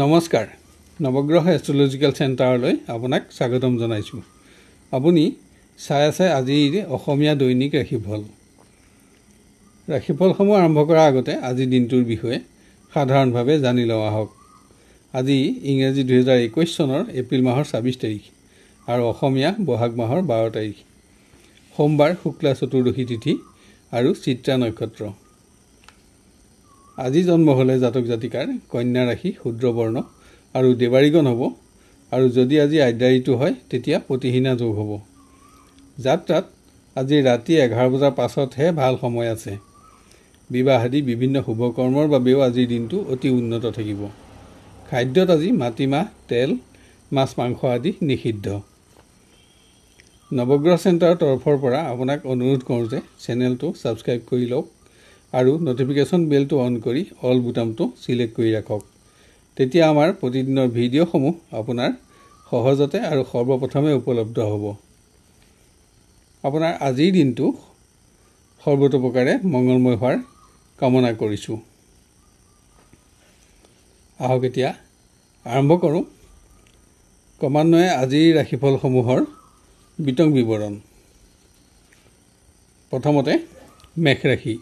নমস্কাৰ নৱগ্ৰহ এষ্ট্ৰলজিকেল চেণ্টাৰলৈ আপোনাক স্বাগতম জনাইছোঁ আপুনি চাই আছে আজিৰ অসমীয়া দৈনিক ৰাশিফল ৰাশিফলসমূহ আৰম্ভ কৰাৰ আগতে আজিৰ দিনটোৰ বিষয়ে সাধাৰণভাৱে জানি লওঁ আহক আজি ইংৰাজী দুহেজাৰ একৈছ চনৰ এপ্ৰিল মাহৰ ছাব্বিছ তাৰিখ আৰু অসমীয়া বহাগ মাহৰ বাৰ তাৰিখ সোমবাৰ শুক্লা চতুৰ্দশী তিথি আৰু চিত্ৰা নক্ষত্ৰ আজি জন্ম হ'লে জাতক জাতিকাৰ কন্যা ৰাশি বৰ্ণ আৰু দেৱাৰীগণ হ'ব আৰু যদি আজি আদ্যাৰীটো হয় তেতিয়া প্ৰতিহীনা যোগ হ'ব যাত্ৰাত আজি ৰাতি এঘাৰ বজাৰ পাছতহে ভাল সময় আছে বিবাহ আদি বিভিন্ন শুভকৰ্মৰ বাবেও আজিৰ দিনটো অতি উন্নত থাকিব খাদ্যত আজি মাটিমাহ তেল মাছ মাংস আদি নিষিদ্ধ নৱগ্ৰহ চেণ্টাৰৰ তৰফৰ পৰা আপোনাক অনুৰোধ কৰোঁ যে চেনেলটো ছাবস্ক্ৰাইব কৰি লওক আৰু নটিফিকেশ্যন বেলটো অন কৰি অল বুটামটো চিলেক্ট কৰি ৰাখক তেতিয়া আমাৰ প্ৰতিদিনৰ ভিডিঅ'সমূহ আপোনাৰ সহজতে আৰু সৰ্বপ্ৰথমে উপলব্ধ হ'ব আপোনাৰ আজিৰ দিনটো সৰ্বতোপ্ৰকাৰে মংগলময় হোৱাৰ কামনা কৰিছোঁ আহক এতিয়া আৰম্ভ কৰোঁ ক্ৰমান্বয়ে আজিৰ ৰাশিফলসমূহৰ বিতং বিৱৰণ প্ৰথমতে মেঘ ৰাশি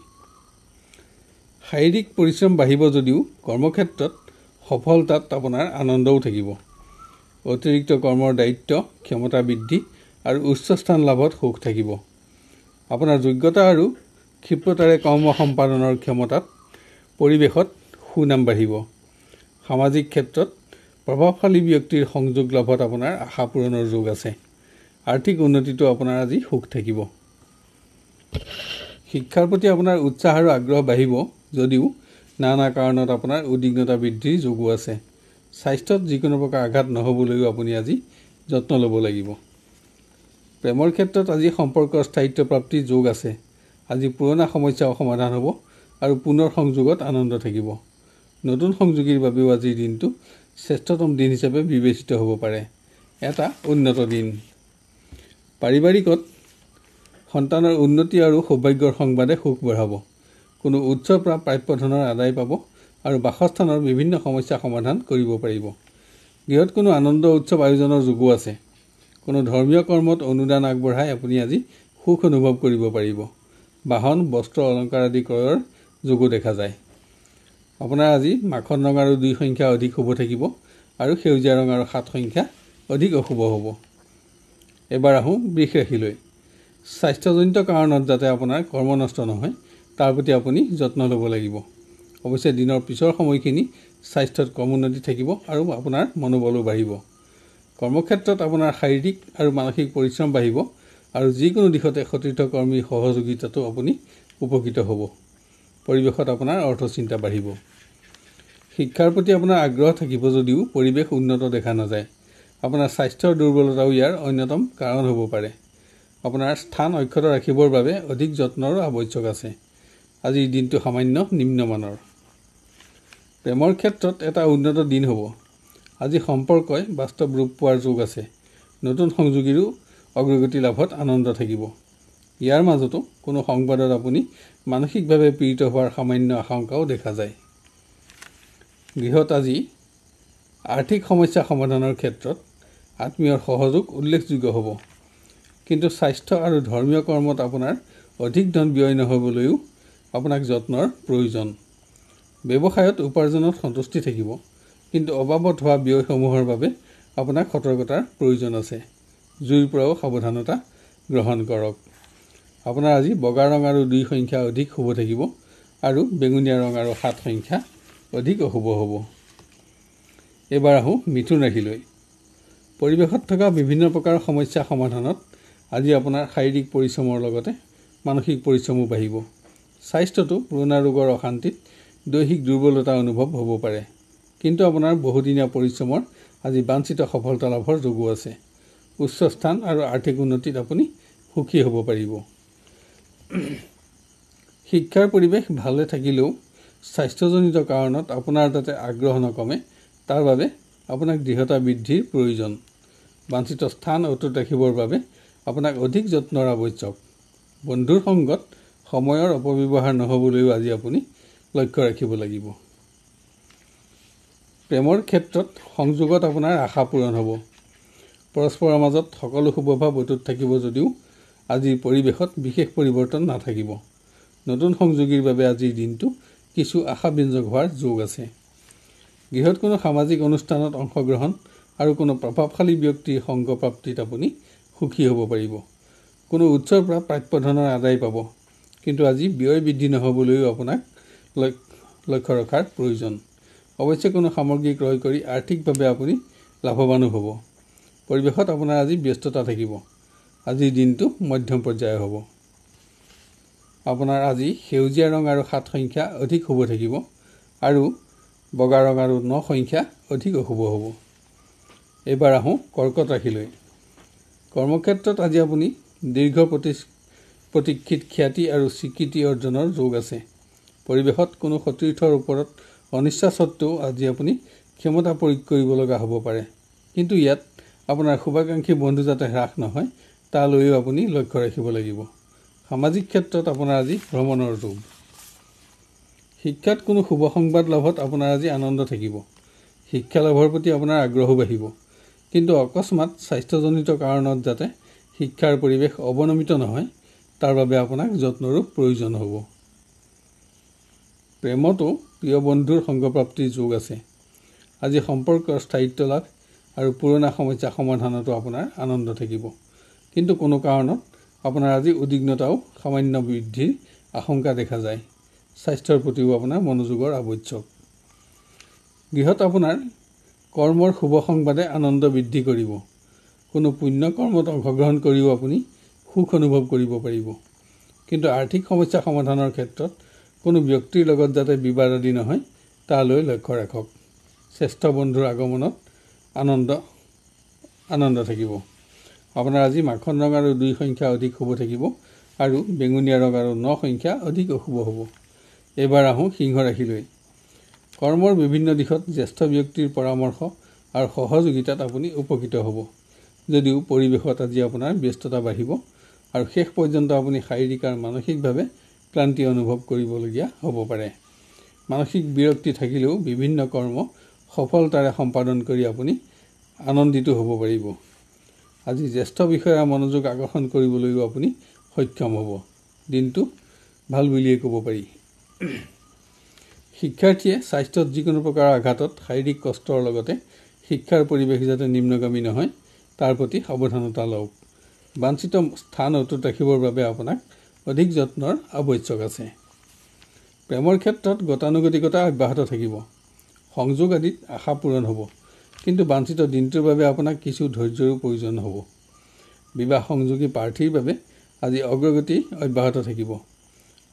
শাৰীৰিক পৰিশ্ৰম বাঢ়িব যদিও কৰ্মক্ষেত্ৰত সফলতাত আপোনাৰ আনন্দও থাকিব অতিৰিক্ত কৰ্মৰ দায়িত্ব ক্ষমতা বৃদ্ধি আৰু উচ্চ স্থান লাভত সুখ থাকিব আপোনাৰ যোগ্যতা আৰু ক্ষিপ্ৰতাৰে কৰ্ম সম্পাদনৰ ক্ষমতাত পৰিৱেশত সুনাম বাঢ়িব সামাজিক ক্ষেত্ৰত প্ৰভাৱশালী ব্যক্তিৰ সংযোগ লাভত আপোনাৰ আশা পূৰণৰ যোগ আছে আৰ্থিক উন্নতিটো আপোনাৰ আজি সুখ থাকিব শিক্ষাৰ প্ৰতি আপোনাৰ উৎসাহ আৰু আগ্ৰহ বাঢ়িব যদিও নানা কাৰণত আপোনাৰ উদ্বিগ্নতা বৃদ্ধিৰ যোগো আছে স্বাস্থ্যত যিকোনো প্ৰকাৰ আঘাত নহ'বলৈও আপুনি আজি যত্ন ল'ব লাগিব প্ৰেমৰ ক্ষেত্ৰত আজি সম্পৰ্ক স্থায়িত্বপ্ৰাপ্তিৰ যোগ আছে আজি পুৰণা সমস্যাও সমাধান হ'ব আৰু পুনৰ সংযোগত আনন্দ থাকিব নতুন সংযোগীৰ বাবেও আজিৰ দিনটো শ্ৰেষ্ঠতম দিন হিচাপে বিবেচিত হ'ব পাৰে এটা উন্নত দিন পাৰিবাৰিকত সন্তানৰ উন্নতি আৰু সৌভাগ্যৰ সংবাদে সুখ বঢ়াব কোনো উৎসৰ পৰা প্ৰাপ্য আদায় পাব আৰু বাসস্থানৰ বিভিন্ন সমস্যা সমাধান কৰিব পাৰিব গৃহত কোনো আনন্দ উৎসৱ আয়োজনৰ যোগো আছে কোনো ধৰ্মীয় কৰ্মত অনুদান আগবঢ়াই আপুনি আজি সুখ অনুভৱ কৰিব পাৰিব বাহন বস্ত্ৰ অলংকাৰ আদি ক্ৰয়ৰ যোগো দেখা যায় আপোনাৰ আজি মাখন ৰং আৰু দুই সংখ্যা অধিক শুভ থাকিব আৰু সেউজীয়া ৰং আৰু সাত সংখ্যা অধিক অশুভ হ'ব এবাৰ আহোঁ বৃষ ৰাখিলৈ স্বাস্থ্যজনিত কাৰণত যাতে আপোনাৰ কৰ্ম নষ্ট নহয় তাৰ প্ৰতি আপুনি যত্ন ল'ব লাগিব অৱশ্যে দিনৰ পিছৰ সময়খিনি স্বাস্থ্যত কম উন্নতি থাকিব আৰু আপোনাৰ মনোবলো বাঢ়িব কৰ্মক্ষেত্ৰত আপোনাৰ শাৰীৰিক আৰু মানসিক পৰিশ্ৰম বাঢ়িব আৰু যিকোনো দিশতে সতীৰ্থ কৰ্মীৰ সহযোগিতাটো আপুনি উপকৃত হ'ব পৰিৱেশত আপোনাৰ অৰ্থ চিন্তা বাঢ়িব শিক্ষাৰ প্ৰতি আপোনাৰ আগ্ৰহ থাকিব যদিও পৰিৱেশ উন্নত দেখা নাযায় আপোনাৰ স্বাস্থ্যৰ দুৰ্বলতাও ইয়াৰ অন্যতম কাৰণ হ'ব পাৰে আপোনাৰ স্থান অক্ষত ৰাখিবৰ বাবে অধিক যত্নৰো আৱশ্যক আছে আজিৰ দিনটো সামান্য নিম্নমানৰ প্ৰেমৰ ক্ষেত্ৰত এটা উন্নত দিন হ'ব আজি সম্পৰ্কই বাস্তৱ ৰূপ পোৱাৰ যোগ আছে নতুন সংযোগীৰো অগ্ৰগতি লাভত আনন্দ থাকিব ইয়াৰ মাজতো কোনো সংবাদত আপুনি মানসিকভাৱে পীড়িত হোৱাৰ সামান্য আশংকাও দেখা যায় গৃহত আজি আৰ্থিক সমস্যা সমাধানৰ ক্ষেত্ৰত আত্মীয়ৰ সহযোগ উল্লেখযোগ্য হ'ব কিন্তু স্বাস্থ্য আৰু ধৰ্মীয় কৰ্মত আপোনাৰ অধিক ধন ব্যয় নহ'বলৈও আপোনাক যত্নৰ প্ৰয়োজন ব্যৱসায়ত উপাৰ্জনত সন্তুষ্টি থাকিব কিন্তু অবাবত হোৱা ব্যয়সমূহৰ বাবে আপোনাক সতৰ্কতাৰ প্ৰয়োজন আছে জুইৰ পৰাও সাৱধানতা গ্ৰহণ কৰক আপোনাৰ আজি বগা ৰং আৰু দুই সংখ্যা অধিক শুভ থাকিব আৰু বেঙুনীয়া ৰং আৰু সাত সংখ্যা অধিক অশুভ হ'ব এইবাৰ আহোঁ মিথুন ৰাখিলৈ পৰিৱেশত থকা বিভিন্ন প্ৰকাৰৰ সমস্যা সমাধানত আজি আপোনাৰ শাৰীৰিক পৰিশ্ৰমৰ লগতে মানসিক পৰিশ্ৰমো বাঢ়িব স্বাস্থ্যটো পুৰণা ৰোগৰ অশান্তিত দৈহিক দুৰ্বলতা অনুভৱ হ'ব পাৰে কিন্তু আপোনাৰ বহুদিনীয়া পৰিশ্ৰমৰ আজি বাঞ্চিত সফলতা লাভৰ যোগো আছে উচ্চ স্থান আৰু আৰ্থিক উন্নতিত আপুনি সুখী হ'ব পাৰিব শিক্ষাৰ পৰিৱেশ ভালে থাকিলেও স্বাস্থ্যজনিত কাৰণত আপোনাৰ তাতে আগ্ৰহ নকমে তাৰ বাবে আপোনাক দৃঢ়তা বৃদ্ধিৰ প্ৰয়োজন বাঞ্চিত স্থান অটুট ৰাখিবৰ বাবে আপোনাক অধিক যত্নৰ আৱশ্যক বন্ধুৰ সংগত সময়ৰ অপব্যৱহাৰ নহ'বলৈও আজি আপুনি লক্ষ্য ৰাখিব লাগিব প্ৰেমৰ ক্ষেত্ৰত সংযোগত আপোনাৰ আশা পূৰণ হ'ব পৰস্পৰৰ মাজত সকলো শুভভাৱ অটুত থাকিব যদিও আজিৰ পৰিৱেশত বিশেষ পৰিৱৰ্তন নাথাকিব নতুন সংযোগীৰ বাবে আজিৰ দিনটো কিছু আশাব্যঞ্জক হোৱাৰ যোগ আছে গৃহত কোনো সামাজিক অনুষ্ঠানত অংশগ্ৰহণ আৰু কোনো প্ৰভাৱশালী ব্যক্তিৰ সংগপ্ৰাপ্তিত আপুনি সুখী হ'ব পাৰিব কোনো উৎসৰ পৰা প্ৰাপ্য ধনৰ আদায় পাব কিন্তু আজি ব্যয় বৃদ্ধি নহ'বলৈও আপোনাক লক্ষ্য ৰখাৰ প্ৰয়োজন অৱশ্যে কোনো সামগ্ৰী ক্ৰয় কৰি আৰ্থিকভাৱে আপুনি লাভৱানো হ'ব পৰিৱেশত আপোনাৰ আজি ব্যস্ততা থাকিব আজিৰ দিনটো মধ্যম পৰ্যায়ৰ হ'ব আপোনাৰ আজি সেউজীয়া ৰং আৰু সাত সংখ্যা অধিক শুভ থাকিব আৰু বগা ৰং আৰু ন সংখ্যা অধিক অশুভ হ'ব এইবাৰ আহোঁ কৰ্কট ৰাশিলৈ কৰ্মক্ষেত্ৰত আজি আপুনি দীৰ্ঘ প্ৰতি প্ৰতীক্ষিত খ্যাতি আৰু স্বীকৃতি অৰ্জনৰ যোগ আছে পৰিৱেশত কোনো সতীৰ্থৰ ওপৰত অনিচ্ছা স্বত্বেও আজি আপুনি ক্ষমতা প্ৰয়োগ কৰিব লগা হ'ব পাৰে কিন্তু ইয়াত আপোনাৰ শুভাকাংক্ষী বন্ধু যাতে হ্ৰাস নহয় তালৈও আপুনি লক্ষ্য ৰাখিব লাগিব সামাজিক ক্ষেত্ৰত আপোনাৰ আজি ভ্ৰমণৰ যোগ শিক্ষাত কোনো শুভ সংবাদ লাভত আপোনাৰ আজি আনন্দ থাকিব শিক্ষা লাভৰ প্ৰতি আপোনাৰ আগ্ৰহো বাঢ়িব কিন্তু অকস্মাত স্বাস্থ্যজনিত কাৰণত যাতে শিক্ষাৰ পৰিৱেশ অৱনমিত নহয় তাৰ বাবে আপোনাক যত্নৰূপ প্ৰয়োজন হ'ব প্ৰেমতো প্ৰিয় বন্ধুৰ সংগপ্ৰাপ্তিৰ যোগ আছে আজি সম্পৰ্কৰ স্থায়িত্ব লাভ আৰু পুৰণা সমস্যা সমাধানতো আপোনাৰ আনন্দ থাকিব কিন্তু কোনো কাৰণত আপোনাৰ আজি উদ্বিগ্নতাও সামান্য বৃদ্ধিৰ আশংকা দেখা যায় স্বাস্থ্যৰ প্ৰতিও আপোনাৰ মনোযোগৰ আৱশ্যক গৃহত আপোনাৰ কৰ্মৰ শুভ সংবাদে আনন্দ বৃদ্ধি কৰিব কোনো পুণ্য কৰ্মত অংশগ্ৰহণ কৰিও আপুনি সুখ অনুভৱ কৰিব পাৰিব কিন্তু আৰ্থিক সমস্যা সমাধানৰ ক্ষেত্ৰত কোনো ব্যক্তিৰ লগত যাতে বিবাদ আদি নহয় তালৈ লক্ষ্য ৰাখক শ্ৰেষ্ঠ বন্ধুৰ আগমনত আনন্দ আনন্দ থাকিব আপোনাৰ আজি মাখন ৰং আৰু দুই সংখ্যা অধিক শুভ থাকিব আৰু বেঙুনীয়া ৰং আৰু ন সংখ্যা অধিক অশুভ হ'ব এইবাৰ আহোঁ সিংহ ৰাশিলৈ কৰ্মৰ বিভিন্ন দিশত জ্যেষ্ঠ ব্যক্তিৰ পৰামৰ্শ আৰু সহযোগিতাত আপুনি উপকৃত হ'ব যদিও পৰিৱেশত আজি আপোনাৰ ব্যস্ততা বাঢ়িব আৰু শেষ পৰ্যন্ত আপুনি শাৰীৰিক আৰু মানসিকভাৱে ক্লান্তি অনুভৱ কৰিবলগীয়া হ'ব পাৰে মানসিক বিৰক্তি থাকিলেও বিভিন্ন কৰ্ম সফলতাৰে সম্পাদন কৰি আপুনি আনন্দিত হ'ব পাৰিব আজি জ্যেষ্ঠ বিষয়া মনোযোগ আকৰ্ষণ কৰিবলৈও আপুনি সক্ষম হ'ব দিনটো ভাল বুলিয়েই ক'ব পাৰি শিক্ষাৰ্থীয়ে স্বাস্থ্যত যিকোনো প্ৰকাৰৰ আঘাতত শাৰীৰিক কষ্টৰ লগতে শিক্ষাৰ পৰিৱেশ যাতে নিম্নগামী নহয় তাৰ প্ৰতি সাৱধানতা লওক বাঞ্চিত স্থান অটুট ৰাখিবৰ বাবে আপোনাক অধিক যত্নৰ আৱশ্যক আছে প্ৰেমৰ ক্ষেত্ৰত গতানুগতিকতা অব্যাহত থাকিব সংযোগ আদিত আশা পূৰণ হ'ব কিন্তু বাঞ্চিত দিনটোৰ বাবে আপোনাক কিছু ধৈৰ্যৰো প্ৰয়োজন হ'ব বিবাহ সংযোগী প্ৰাৰ্থীৰ বাবে আজি অগ্ৰগতি অব্যাহত থাকিব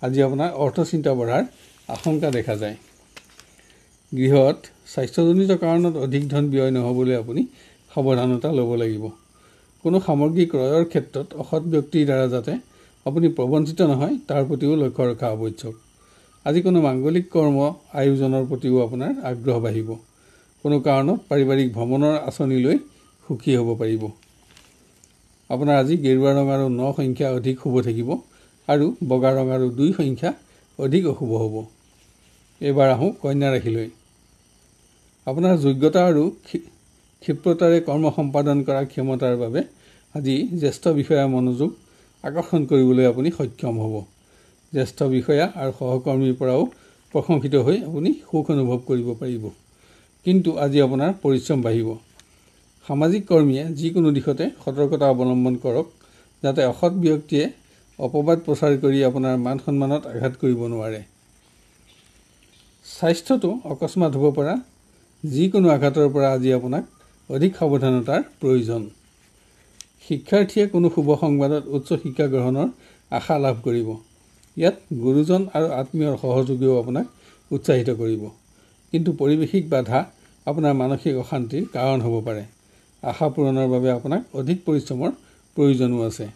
আজি আপোনাৰ অৰ্থ চিন্তা বঢ়াৰ আশংকা দেখা যায় গৃহত স্বাস্থ্যজনিত কাৰণত অধিক ধন ব্যয় নহ'বলৈ আপুনি সাৱধানতা ল'ব লাগিব কোনো সামগ্ৰী ক্ৰয়ৰ ক্ষেত্ৰত অসৎ ব্যক্তিৰ দ্বাৰা যাতে আপুনি প্ৰবঞ্চিত নহয় তাৰ প্ৰতিও লক্ষ্য ৰখা আৱশ্যক আজি কোনো মাংগলিক কৰ্ম আয়োজনৰ প্ৰতিও আপোনাৰ আগ্ৰহ বাঢ়িব কোনো কাৰণত পাৰিবাৰিক ভ্ৰমণৰ আঁচনি লৈ সুখী হ'ব পাৰিব আপোনাৰ আজি গেৰুৱা ৰং আৰু ন সংখ্যা অধিক শুভ থাকিব আৰু বগা ৰং আৰু দুই সংখ্যা অধিক অশুভ হ'ব এইবাৰ আহোঁ কন্যা ৰাশিলৈ আপোনাৰ যোগ্যতা আৰু ক্ষিপ্ৰতাৰে কৰ্ম সম্পাদন কৰা ক্ষমতাৰ বাবে আজি জ্যেষ্ঠ বিষয়া মনোযোগ আকৰ্ষণ কৰিবলৈ আপুনি সক্ষম হ'ব জ্যেষ্ঠ বিষয়া আৰু সহকৰ্মীৰ পৰাও প্ৰশংসিত হৈ আপুনি সুখ অনুভৱ কৰিব পাৰিব কিন্তু আজি আপোনাৰ পৰিশ্ৰম বাঢ়িব সামাজিক কৰ্মীয়ে যিকোনো দিশতে সতৰ্কতা অৱলম্বন কৰক যাতে অসৎ ব্যক্তিয়ে অপবাদ প্ৰচাৰ কৰি আপোনাৰ মান সন্মানত আঘাত কৰিব নোৱাৰে স্বাস্থ্যটো অকস্মাত হ'ব পৰা যিকোনো আঘাতৰ পৰা আজি আপোনাক অধিক সাৱধানতাৰ প্ৰয়োজন শিক্ষাৰ্থীয়ে কোনো শুভ সংবাদত উচ্চ শিক্ষা গ্ৰহণৰ আশা লাভ কৰিব ইয়াত গুৰুজন আৰু আত্মীয়ৰ সহযোগীও আপোনাক উৎসাহিত কৰিব কিন্তু পৰিৱেশিক বাধা আপোনাৰ মানসিক অশান্তিৰ কাৰণ হ'ব পাৰে আশা পূৰণৰ বাবে আপোনাক অধিক পৰিশ্ৰমৰ প্ৰয়োজনো আছে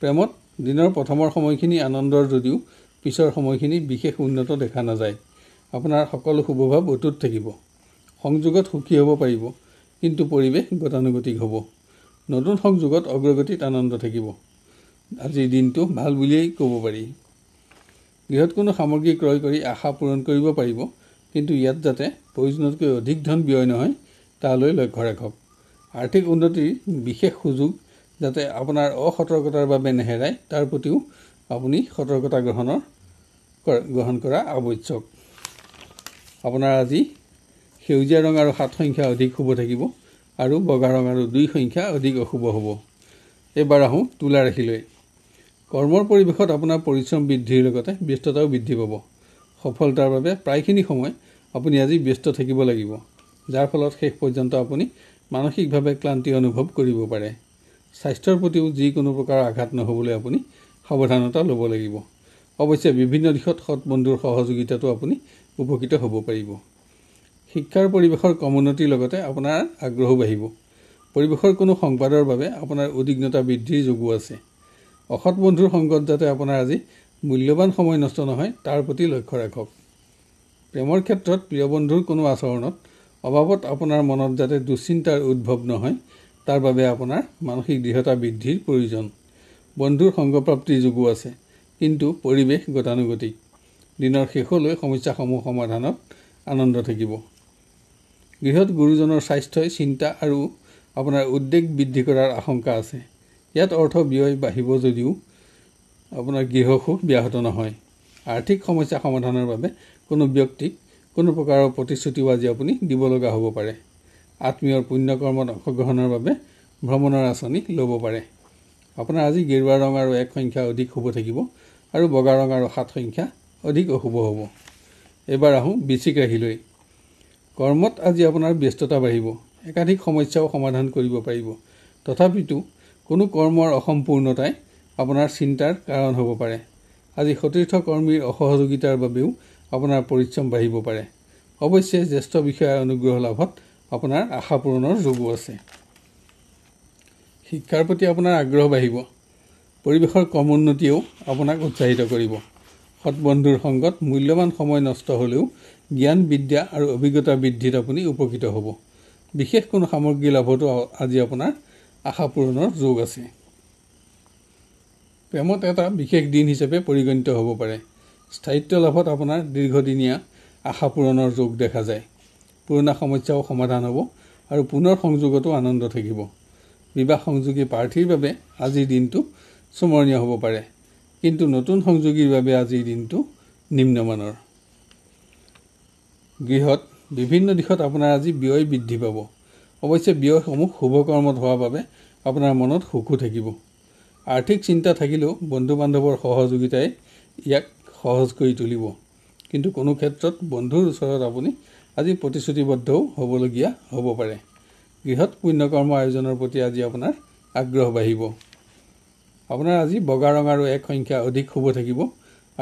প্ৰেমত দিনৰ প্ৰথমৰ সময়খিনি আনন্দৰ যদিও পিছৰ সময়খিনি বিশেষ উন্নত দেখা নাযায় আপোনাৰ সকলো শুভভাৱ অটুত থাকিব সংযোগত সুখী হ'ব পাৰিব কিন্তু পৰিৱেশ গতানুগতিক হ'ব নতুন সংযোগত অগ্ৰগতিত আনন্দ থাকিব আজিৰ দিনটো ভাল বুলিয়েই ক'ব পাৰি গৃহত কোনো সামগ্ৰী ক্ৰয় কৰি আশা পূৰণ কৰিব পাৰিব কিন্তু ইয়াত যাতে প্ৰয়োজনতকৈ অধিক ধন ব্যয় নহয় তালৈ লক্ষ্য ৰাখক আৰ্থিক উন্নতিৰ বিশেষ সুযোগ যাতে আপোনাৰ অসতৰ্কতাৰ বাবে নেহেৰায় তাৰ প্ৰতিও আপুনি সতৰ্কতা গ্ৰহণৰ গ্ৰহণ কৰা আৱশ্যক আপোনাৰ আজি সেউজীয়া ৰং আৰু সাত সংখ্যা অধিক শুভ থাকিব আৰু বগা ৰং আৰু দুই সংখ্যা অধিক অশুভ হ'ব এইবাৰ আহোঁ তোলা ৰাশিলৈ কৰ্মৰ পৰিৱেশত আপোনাৰ পৰিশ্ৰম বৃদ্ধিৰ লগতে ব্যস্ততাও বৃদ্ধি পাব সফলতাৰ বাবে প্ৰায়খিনি সময় আপুনি আজি ব্যস্ত থাকিব লাগিব যাৰ ফলত শেষ পৰ্যন্ত আপুনি মানসিকভাৱে ক্লান্তি অনুভৱ কৰিব পাৰে স্বাস্থ্যৰ প্ৰতিও যিকোনো প্ৰকাৰৰ আঘাত নহ'বলৈ আপুনি সাৱধানতা ল'ব লাগিব অৱশ্যে বিভিন্ন দিশত সৎ বন্ধুৰ সহযোগিতাটো আপুনি উপকৃত হ'ব পাৰিব শিক্ষাৰ পৰিৱেশৰ কমোন্নতিৰ লগতে আপোনাৰ আগ্ৰহো বাঢ়িব পৰিৱেশৰ কোনো সংবাদৰ বাবে আপোনাৰ উদ্বিগ্নতা বৃদ্ধিৰ যোগো আছে অসৎ বন্ধুৰ সংগত যাতে আপোনাৰ আজি মূল্যৱান সময় নষ্ট নহয় তাৰ প্ৰতি লক্ষ্য ৰাখক প্ৰেমৰ ক্ষেত্ৰত প্ৰিয় বন্ধুৰ কোনো আচৰণত অভাৱত আপোনাৰ মনত যাতে দুশ্চিন্তাৰ উদ্ভৱ নহয় তাৰ বাবে আপোনাৰ মানসিক দৃঢ়তা বৃদ্ধিৰ প্ৰয়োজন বন্ধুৰ সংগপ্ৰাপ্তিৰ যোগো আছে কিন্তু পৰিৱেশ গতানুগতিক দিনৰ শেষলৈ সমস্যাসমূহ সমাধানত আনন্দ থাকিব গৃহ গুৰুজনৰ স্বাস্থ্যই চিন্তা আৰু আপোনাৰ উদ্বেগ বৃদ্ধি কৰাৰ আশংকা আছে ইয়াত অৰ্থ ব্যয় বাঢ়িব যদিও আপোনাৰ গৃহসুখ ব্যাহত নহয় আৰ্থিক সমস্যা সমাধানৰ বাবে কোনো ব্যক্তিক কোনো প্ৰকাৰৰ আজি আপুনি দিব লগা হ'ব পাৰে আত্মীয়ৰ পুণ্যকৰ্মত অংশগ্ৰহণৰ বাবে ভ্ৰমণৰ আঁচনি ল'ব পাৰে আপোনাৰ আজি গেৰুৱা ৰং আৰু এক সংখ্যা অধিক শুভ থাকিব আৰু বগা ৰং আৰু সাত সংখ্যা অধিক অশুভ হ'ব এইবাৰ আহোঁ বিচিক ৰাহিলৈ কৰ্মত আজি আপোনাৰ ব্যস্ততা বাঢ়িব একাধিক সমস্যাও সমাধান কৰিব পাৰিব তথাপিতো কোনো কৰ্মৰ অসম্পূৰ্ণতাই আপোনাৰ চিন্তাৰ কাৰণ হ'ব পাৰে আজি সতীৰ্থ কৰ্মীৰ অসহযোগিতাৰ বাবেও আপোনাৰ পৰিশ্ৰম বাঢ়িব পাৰে অৱশ্যে জ্যেষ্ঠ বিষয়াৰ অনুগ্ৰহ লাভত আপোনাৰ আশা পূৰণৰ যোগো আছে শিক্ষাৰ প্ৰতি আপোনাৰ আগ্ৰহ বাঢ়িব পৰিৱেশৰ কম উন্নতিয়েও আপোনাক উৎসাহিত কৰিব সৎ বন্ধুৰ সংগত মূল্যৱান সময় নষ্ট হ'লেও জ্ঞান বিদ্যা আৰু অভিজ্ঞতা বৃদ্ধিত আপুনি উপকৃত হ'ব বিশেষ কোনো সামগ্ৰী লাভতো আজি আপোনাৰ আশা পূৰণৰ যোগ আছে প্ৰেমত এটা বিশেষ দিন হিচাপে পৰিগণিত হ'ব পাৰে স্থায়িত্ব লাভত আপোনাৰ দীৰ্ঘদিনীয়া আশা পূৰণৰ যোগ দেখা যায় পুৰণা সমস্যাও সমাধান হ'ব আৰু পুনৰ সংযোগতো আনন্দ থাকিব বিবাহ সংযোগী প্ৰাৰ্থীৰ বাবে আজিৰ দিনটো স্মৰণীয় হ'ব পাৰে কিন্তু নতুন সংযোগীৰ বাবে আজিৰ দিনটো নিম্নমানৰ গৃহত বিভিন্ন দিশত আপোনাৰ আজি ব্যয় বৃদ্ধি পাব অৱশ্যে ব্যয়সমূহ শুভকৰ্মত হোৱাৰ বাবে আপোনাৰ মনত সুখো থাকিব আৰ্থিক চিন্তা থাকিলেও বন্ধু বান্ধৱৰ সহযোগিতাই ইয়াক সহজ কৰি তুলিব কিন্তু কোনো ক্ষেত্ৰত বন্ধুৰ ওচৰত আপুনি আজি প্ৰতিশ্ৰুতিবদ্ধও হ'বলগীয়া হ'ব পাৰে গৃহত পুণ্যকৰ্ম আয়োজনৰ প্ৰতি আজি আপোনাৰ আগ্ৰহ বাঢ়িব আপোনাৰ আজি বগা ৰং আৰু এক সংখ্যা অধিক শুভ থাকিব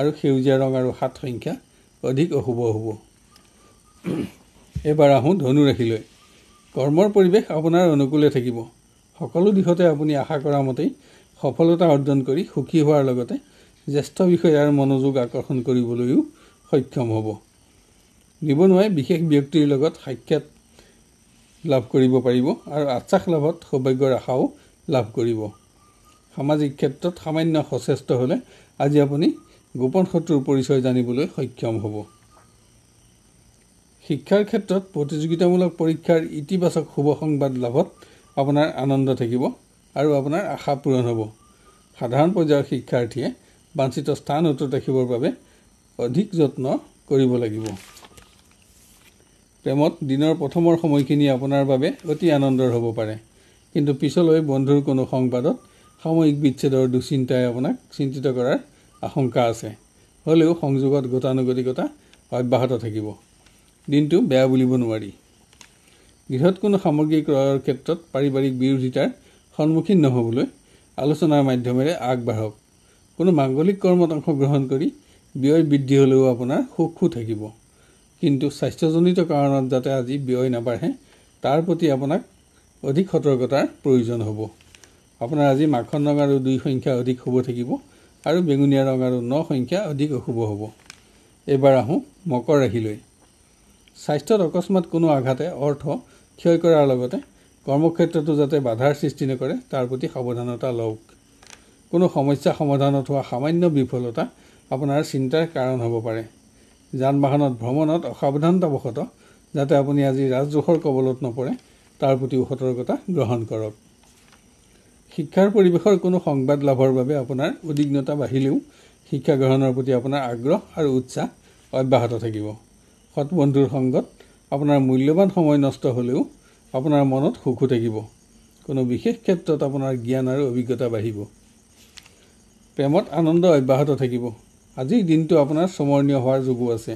আৰু সেউজীয়া ৰং আৰু সাত সংখ্যা অধিক অশুভ হ'ব এবাৰ আহোঁ ধনুৰাশিলৈ কৰ্মৰ পৰিৱেশ আপোনাৰ অনুকূলে থাকিব সকলো দিশতে আপুনি আশা কৰা মতেই সফলতা অৰ্জন কৰি সুখী হোৱাৰ লগতে জ্যেষ্ঠ বিষয়াৰ মনোযোগ আকৰ্ষণ কৰিবলৈও সক্ষম হ'ব নিবনুৱাই বিশেষ ব্যক্তিৰ লগত সাক্ষাৎ লাভ কৰিব পাৰিব আৰু আশ্বাস লাভত সৌভাগ্যৰ আশাও লাভ কৰিব সামাজিক ক্ষেত্ৰত সামান্য সচেষ্ট হ'লে আজি আপুনি গোপন শত্ৰুৰ পৰিচয় জানিবলৈ সক্ষম হ'ব শিক্ষাৰ ক্ষেত্ৰত প্ৰতিযোগিতামূলক পৰীক্ষাৰ ইতিবাচক শুভ সংবাদ লাভত আপোনাৰ আনন্দ থাকিব আৰু আপোনাৰ আশা পূৰণ হ'ব সাধাৰণ পৰ্যায়ৰ শিক্ষাৰ্থীয়ে বাঞ্চিত স্থান উত্তৰ ৰাখিবৰ বাবে অধিক যত্ন কৰিব লাগিব প্ৰেমত দিনৰ প্ৰথমৰ সময়খিনি আপোনাৰ বাবে অতি আনন্দৰ হ'ব পাৰে কিন্তু পিছলৈ বন্ধুৰ কোনো সংবাদত সাময়িক বিচ্ছেদৰ দুশ্চিন্তাই আপোনাক চিন্তিত কৰাৰ আশংকা আছে হ'লেও সংযোগত গতানুগতিকতা অব্যাহত থাকিব দিনটো বেয়া বুলিব নোৱাৰি গৃহত কোনো সামগ্ৰী ক্ৰয়ৰ ক্ষেত্ৰত পাৰিবাৰিক বিৰোধিতাৰ সন্মুখীন নহ'বলৈ আলোচনাৰ মাধ্যমেৰে আগবাঢ়ক কোনো মাংগলিক কৰ্মত অংশগ্ৰহণ কৰি ব্যয় বৃদ্ধি হ'লেও আপোনাৰ সুখো থাকিব কিন্তু স্বাস্থ্যজনিত কাৰণত যাতে আজি ব্যয় নাবাঢ়ে তাৰ প্ৰতি আপোনাক অধিক সতৰ্কতাৰ প্ৰয়োজন হ'ব আপোনাৰ আজি মাখন ৰং আৰু দুই সংখ্যা অধিক শুভ থাকিব আৰু বেঙুনীয়া ৰং আৰু ন সংখ্যা অধিক অশুভ হ'ব এইবাৰ আহোঁ মকৰ ৰাশিলৈ স্বাস্থ্যত অকস্মাত কোনো আঘাতে অৰ্থ ক্ষয় কৰাৰ লগতে কৰ্মক্ষেত্ৰতো যাতে বাধাৰ সৃষ্টি নকৰে তাৰ প্ৰতি সাৱধানতা লওক কোনো সমস্যা সমাধানত হোৱা সামান্য বিফলতা আপোনাৰ চিন্তাৰ কাৰণ হ'ব পাৰে যান বাহনত ভ্ৰমণত অসাৱধানতাবশতঃ যাতে আপুনি আজি ৰাজদোষৰ কবলত নপৰে তাৰ প্ৰতিও সতৰ্কতা গ্ৰহণ কৰক শিক্ষাৰ পৰিৱেশৰ কোনো সংবাদ লাভৰ বাবে আপোনাৰ উদ্বিগ্নতা বাঢ়িলেও শিক্ষা গ্ৰহণৰ প্ৰতি আপোনাৰ আগ্ৰহ আৰু উৎসাহ অব্যাহত থাকিব সৎবন্ধুৰ সংগত আপোনাৰ মূল্যৱান সময় নষ্ট হ'লেও আপোনাৰ মনত সুখো থাকিব কোনো বিশেষ ক্ষেত্ৰত আপোনাৰ জ্ঞান আৰু অভিজ্ঞতা বাঢ়িব প্ৰেমত আনন্দ অব্যাহত থাকিব আজিৰ দিনটো আপোনাৰ স্মৰণীয় হোৱাৰ যোগো আছে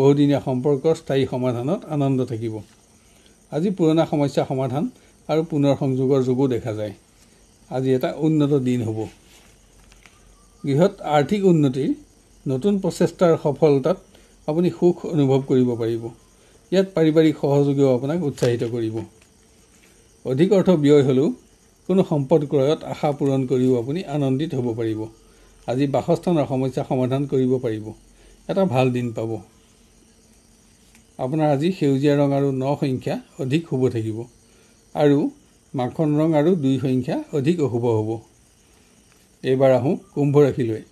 বহুদিনীয়া সম্পৰ্কৰ স্থায়ী সমাধানত আনন্দ থাকিব আজি পুৰণা সমস্যা সমাধান আৰু পুনৰ সংযোগৰ যোগো দেখা যায় আজি এটা উন্নত দিন হ'ব গৃহত আৰ্থিক উন্নতিৰ নতুন প্ৰচেষ্টাৰ সফলতাত আপুনি সুখ অনুভৱ কৰিব পাৰিব ইয়াত পাৰিবাৰিক সহযোগেও আপোনাক উৎসাহিত কৰিব অধিক অৰ্থ ব্যয় হ'লেও কোনো সম্পদ ক্ৰয়ত আশা পূৰণ কৰিও আপুনি আনন্দিত হ'ব পাৰিব আজি বাসস্থানৰ সমস্যা সমাধান কৰিব পাৰিব এটা ভাল দিন পাব আপোনাৰ আজি সেউজীয়া ৰং আৰু ন সংখ্যা অধিক শুভ থাকিব আৰু মাখন ৰং আৰু দুই সংখ্যা অধিক অশুভ হ'ব এইবাৰ আহোঁ কুম্ভ ৰাশিলৈ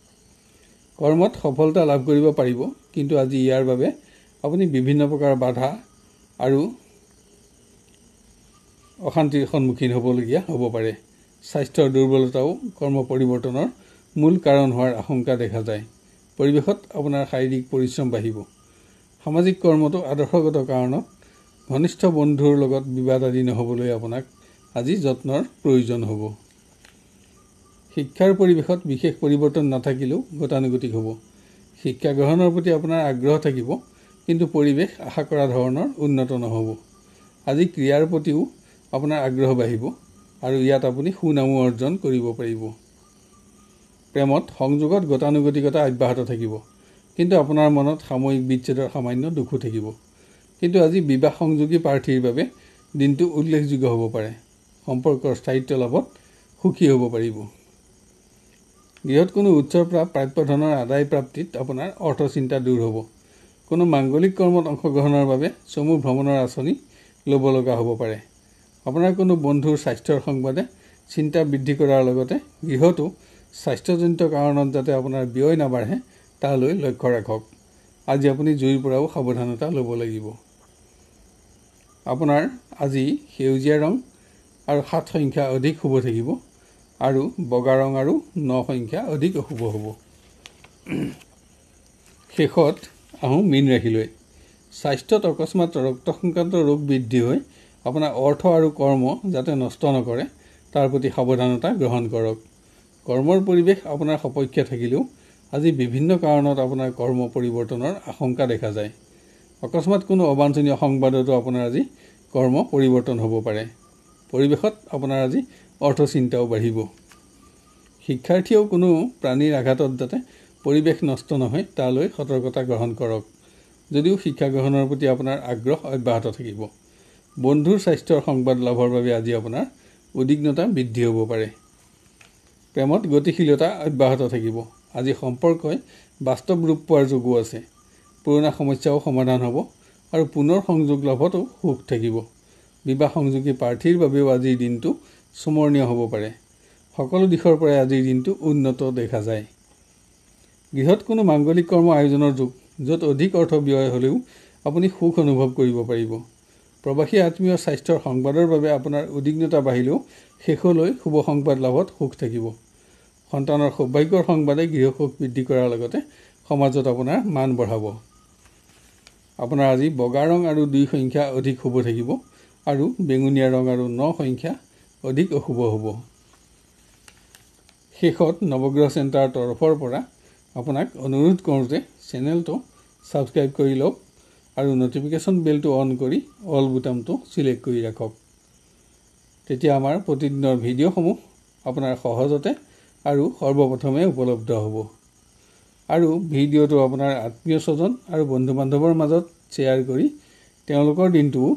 কৰ্মত সফলতা লাভ কৰিব পাৰিব কিন্তু আজি ইয়াৰ বাবে আপুনি বিভিন্ন প্ৰকাৰৰ বাধা আৰু অশান্তিৰ সন্মুখীন হ'বলগীয়া হ'ব পাৰে স্বাস্থ্যৰ দুৰ্বলতাও কৰ্ম পৰিৱৰ্তনৰ মূল কাৰণ হোৱাৰ আশংকা দেখা যায় পৰিৱেশত আপোনাৰ শাৰীৰিক পৰিশ্ৰম বাঢ়িব সামাজিক কৰ্মটো আদৰ্শগত কাৰণত ঘনিষ্ঠ বন্ধুৰ লগত বিবাদ আদি নহ'বলৈ আপোনাক আজি যত্নৰ প্ৰয়োজন হ'ব শিক্ষাৰ পৰিৱেশত বিশেষ পৰিৱৰ্তন নাথাকিলেও গতানুগতিক হ'ব শিক্ষা গ্ৰহণৰ প্ৰতি আপোনাৰ আগ্ৰহ থাকিব কিন্তু পৰিৱেশ আশা কৰা ধৰণৰ উন্নত নহ'ব আজি ক্ৰীড়াৰ প্ৰতিও আপোনাৰ আগ্ৰহ বাঢ়িব আৰু ইয়াত আপুনি সুনামো অৰ্জন কৰিব পাৰিব প্ৰেমত সংযোগত গতানুগতিকতা অব্যাহত থাকিব কিন্তু আপোনাৰ মনত সাময়িক বিচ্ছেদৰ সামান্য দুখো থাকিব কিন্তু আজি বিবাহ সংযোগী প্ৰাৰ্থীৰ বাবে দিনটো উল্লেখযোগ্য হ'ব পাৰে সম্পৰ্কৰ স্থায়িত্ব লাভত সুখী হ'ব পাৰিব গৃহত কোনো উৎসৰ পৰা প্ৰাপ্য আদায় প্ৰাপ্তিত আপোনাৰ অৰ্থচিন্তা দূৰ হ'ব কোনো মাংগলিক কৰ্মত অংশগ্ৰহণৰ বাবে চমু ভ্ৰমণৰ আঁচনি ল'ব লগা হ'ব পাৰে আপোনাৰ কোনো বন্ধুৰ স্বাস্থ্যৰ সংবাদে চিন্তা বৃদ্ধি কৰাৰ লগতে গৃহটো স্বাস্থ্যজনিত কাৰণত যাতে আপোনাৰ ব্যয় নাবাঢ়ে তালৈ লক্ষ্য ৰাখক আজি আপুনি জুইৰ পৰাও সাৱধানতা ল'ব লাগিব আপোনাৰ আজি সেউজীয়া ৰং আৰু সাত সংখ্যা অধিক শুভ থাকিব আৰু বগা ৰং আৰু ন সংখ্যা অধিক অশুভ হ'ব শেষত আহোঁ মীন ৰাশিলৈ স্বাস্থ্যত অকস্মাত ৰক্ত সংক্ৰান্ত ৰোগ বৃদ্ধি হৈ আপোনাৰ অৰ্থ আৰু কৰ্ম যাতে নষ্ট নকৰে তাৰ প্ৰতি সাৱধানতা গ্ৰহণ কৰক কৰ্মৰ পৰিৱেশ আপোনাৰ সপক্ষে থাকিলেও আজি বিভিন্ন কাৰণত আপোনাৰ কৰ্ম পৰিৱৰ্তনৰ আশংকা দেখা যায় অকস্মাত কোনো অবাঞ্চনীয় সংবাদতো আপোনাৰ আজি কৰ্ম পৰিৱৰ্তন হ'ব পাৰে পৰিৱেশত আপোনাৰ আজি অৰ্থচিন্তাও বাঢ়িব শিক্ষাৰ্থীয়েও কোনো প্ৰাণীৰ আঘাতত যাতে পৰিৱেশ নষ্ট নহয় তালৈ সতৰ্কতা গ্ৰহণ কৰক যদিও শিক্ষা গ্ৰহণৰ প্ৰতি আপোনাৰ আগ্ৰহ অব্যাহত থাকিব বন্ধুৰ স্বাস্থ্যৰ সংবাদ লাভৰ বাবে আজি আপোনাৰ উদ্বিগ্নতা বৃদ্ধি হ'ব পাৰে প্ৰেমত গতিশীলতা অব্যাহত থাকিব আজি সম্পৰ্কই বাস্তৱ ৰূপ পোৱাৰ যোগো আছে পুৰণা সমস্যাও সমাধান হ'ব আৰু পুনৰ সংযোগ লাভতো সুখ থাকিব বিবাহ সংযোগী প্ৰাৰ্থীৰ বাবেও আজিৰ দিনটো স্মৰণীয় হ'ব পাৰে সকলো দিশৰ পৰাই আজিৰ দিনটো উন্নত দেখা যায় গৃহত কোনো মাংগলিক কৰ্ম আয়োজনৰ যুগ য'ত অধিক অৰ্থ ব্যয় হ'লেও আপুনি সুখ অনুভৱ কৰিব পাৰিব প্ৰৱাসী আত্মীয় স্বাস্থ্যৰ সংবাদৰ বাবে আপোনাৰ উদ্বিগ্নতা বাঢ়িলেও শেষলৈ শুভ সংবাদ লাভত সুখ থাকিব সন্তানৰ সৌভাগ্যৰ সংবাদে গৃহসুখ বৃদ্ধি কৰাৰ লগতে সমাজত আপোনাৰ মান বঢ়াব আপোনাৰ আজি বগা ৰং আৰু দুই সংখ্যা অধিক শুভ থাকিব আৰু বেঙুনীয়া ৰং আৰু ন সংখ্যা অধিক অশুভ হ'ব শেষত নৱগ্ৰহ চেণ্টাৰৰ তৰফৰ পৰা আপোনাক অনুৰোধ কৰোঁ যে চেনেলটো ছাবস্ক্ৰাইব কৰি লওক আৰু ন'টিফিকেশ্যন বেলটো অন কৰি অল বুটামটো চিলেক্ট কৰি ৰাখক তেতিয়া আমাৰ প্ৰতিদিনৰ ভিডিঅ'সমূহ আপোনাৰ সহজতে আৰু সৰ্বপ্ৰথমে উপলব্ধ হ'ব আৰু ভিডিঅ'টো আপোনাৰ আত্মীয় স্বজন আৰু বন্ধু বান্ধৱৰ মাজত শ্বেয়াৰ কৰি তেওঁলোকৰ দিনটোও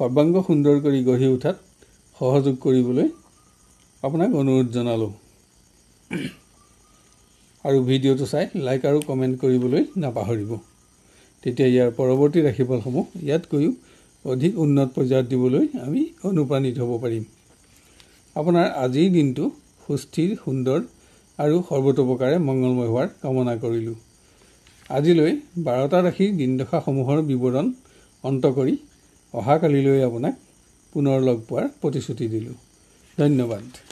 সৰ্বাংগ সুন্দৰ কৰি গঢ়ি উঠাত সহযোগ কৰিবলৈ আপোনাক অনুৰোধ জনালোঁ আৰু ভিডিঅ'টো চাই লাইক আৰু কমেণ্ট কৰিবলৈ নাপাহৰিব তেতিয়া ইয়াৰ পৰৱৰ্তী ৰাখিবলসমূহ ইয়াতকৈও অধিক উন্নত পৰ্যায়ত দিবলৈ আমি অনুপ্ৰাণিত হ'ব পাৰিম আপোনাৰ আজিৰ দিনটো সুস্থিৰ সুন্দৰ আৰু সৰ্বতোপ্ৰকাৰে মংগলময় হোৱাৰ কামনা কৰিলোঁ আজিলৈ বাৰটা ৰাশিৰ দিনদশাসমূহৰ বিৱৰণ অন্ত কৰি অহাকালিলৈ আপোনাক পুনৰ লগ পোৱাৰ প্ৰতিশ্ৰুতি দিলোঁ ধন্যবাদ